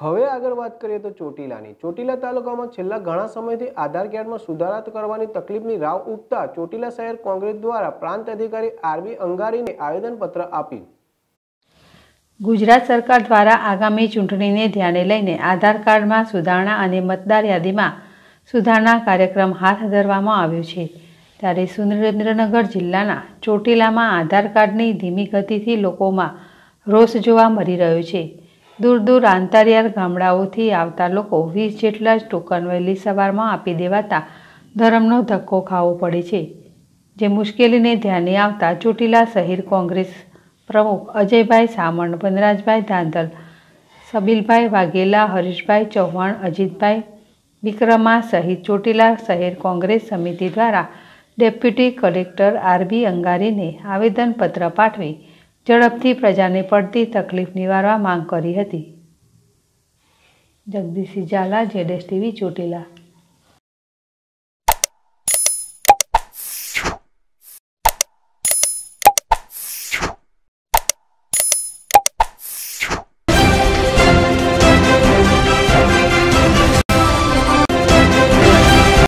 હવે આગળ વાત કરીએ તો ચોટીલાની ચોટીલા તાલુકામાં છેલ્લા ઘણા સમયથી આધાર કાર્ડમાં સુધારા કરવાની તકલીફની રાવ ઉઠતા ચોટીલા શહેર કોંગ્રેસ દ્વારા પ્રાંત અધિકારી આરબી અંગારીને આવેદનપત્ર આપ્યું ગુજરાત સરકાર દ્વારા આગામી ચૂંટણીને ધ્યાને લઈને આધાર કાર્ડમાં સુધારણા અને મતદાર યાદીમાં સુધારણા કાર્યક્રમ હાથ ધરવામાં આવ્યો છે ત્યારે સુરેન્દ્રનગર જિલ્લાના ચોટીલામાં આધાર કાર્ડની ધીમી ગતિથી લોકોમાં રોષ જોવા મળી રહ્યો છે દૂર દૂર આંતરિયાળ ગામડાઓથી આવતા લોકો વીસ જેટલા જ ટોકન વહેલી સવારમાં આપી દેવાતા ધર્મનો ધક્કો ખાવો પડે છે જે મુશ્કેલીને ધ્યાને આવતા ચોટીલા શહેર કોંગ્રેસ પ્રમુખ અજયભાઈ સામણ વનરાજભાઈ ધાંધલ સબીલભાઈ વાઘેલા હરીશભાઈ ચૌહાણ અજીતભાઈ વિક્રમા સહિત ચોટીલા શહેર કોંગ્રેસ સમિતિ દ્વારા ડેપ્યુટી કલેક્ટર આરબી અંગારીને આવેદનપત્ર પાઠવી ઝડપથી પ્રજાને પડતી તકલીફ નિવારવા માંગ કરી હતી જગદીશ ઝાલા જેડેશ ટીવી ચોટીલા